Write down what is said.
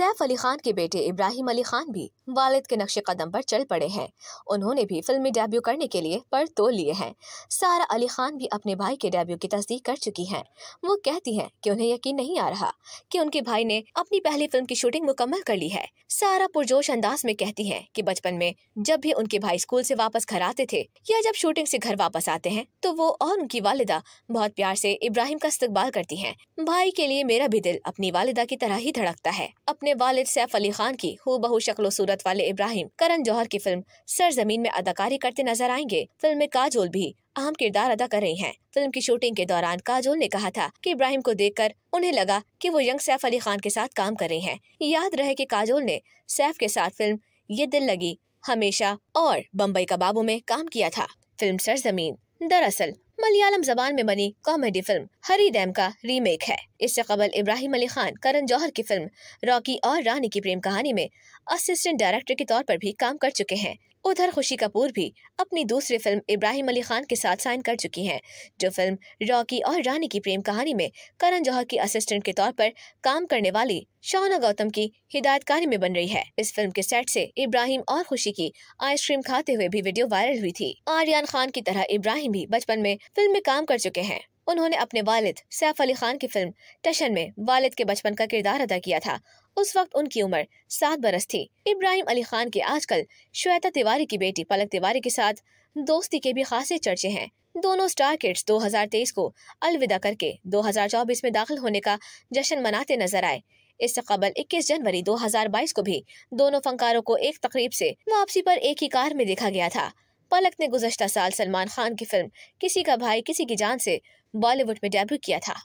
सैफ अली खान के बेटे इब्राहिम अली खान भी वालिद के नक्शे कदम पर चल पड़े हैं उन्होंने भी फिल्मी डेब्यू करने के लिए पर तो लिए हैं सारा अली खान भी अपने भाई के डेब्यू की तस्दीक कर चुकी हैं वो कहती हैं कि उन्हें यकीन नहीं आ रहा कि उनके भाई ने अपनी पहली फिल्म की शूटिंग मुकम्मल कर ली है सारा पुरजोश अंदाज में कहती है की बचपन में जब भी उनके भाई स्कूल ऐसी वापस घर आते थे या जब शूटिंग ऐसी घर वापस आते हैं तो वो और उनकी वालिदा बहुत प्यार ऐसी इब्राहिम का इस्तेबाल करती है भाई के लिए मेरा भी दिल अपनी वालिदा की तरह ही धड़कता है अपने वालिद सैफ अली खान की हु बहु शक्लो सूरत शोहरत वाले इब्राहिम करण जौहर की फिल्म सरजमीन में अदाकारी करते नजर आएंगे फिल्म में काजोल भी अहम किरदार अदा कर रही हैं। फिल्म की शूटिंग के दौरान काजोल ने कहा था कि इब्राहिम को देखकर उन्हें लगा कि वो यंग सैफ अली खान के साथ काम कर रही है याद रहे की काजोल ने सैफ के साथ फिल्म ये दिल लगी हमेशा और बम्बई कबाबों में काम किया था फिल्म सरजमीन दरअसल मलयालम जबान में बनी कॉमेडी फिल्म हरी डैम का रीमेक है इससे कबल इब्राहिम अली खान करण जौहर की फिल्म रॉकी और रानी की प्रेम कहानी में असिस्टेंट डायरेक्टर के तौर पर भी काम कर चुके हैं उधर खुशी कपूर भी अपनी दूसरी फिल्म इब्राहिम अली खान के साथ साइन कर चुकी हैं जो फिल्म रॉकी और रानी की प्रेम कहानी में करण जौहर की असिस्टेंट के तौर पर काम करने वाली शौना गौतम की हिदायतकारी में बन रही है इस फिल्म के सेट से इब्राहिम और खुशी की आइसक्रीम खाते हुए भी वीडियो वायरल हुई थी आर्यन खान की तरह इब्राहिम भी बचपन में फिल्म में काम कर चुके हैं उन्होंने अपने वालिद सैफ अली खान की फिल्म टशन में वालिद के बचपन का किरदार अदा किया था उस वक्त उनकी उम्र सात बरस थी इब्राहिम अली खान के आजकल श्वेता तिवारी की बेटी पलक तिवारी के साथ दोस्ती के भी खासे चर्चे हैं दोनों स्टार किड्स 2023 को अलविदा करके 2024 में दाखिल होने का जश्न मनाते नजर आए इससे कबल 21 जनवरी 2022 को भी दोनों फनकारों को एक तकरीब से वापसी पर एक ही कार में देखा गया था पलक ने गुजशत साल सलमान खान की फिल्म किसी का भाई किसी की जान से बॉलीवुड में डेब्यू किया था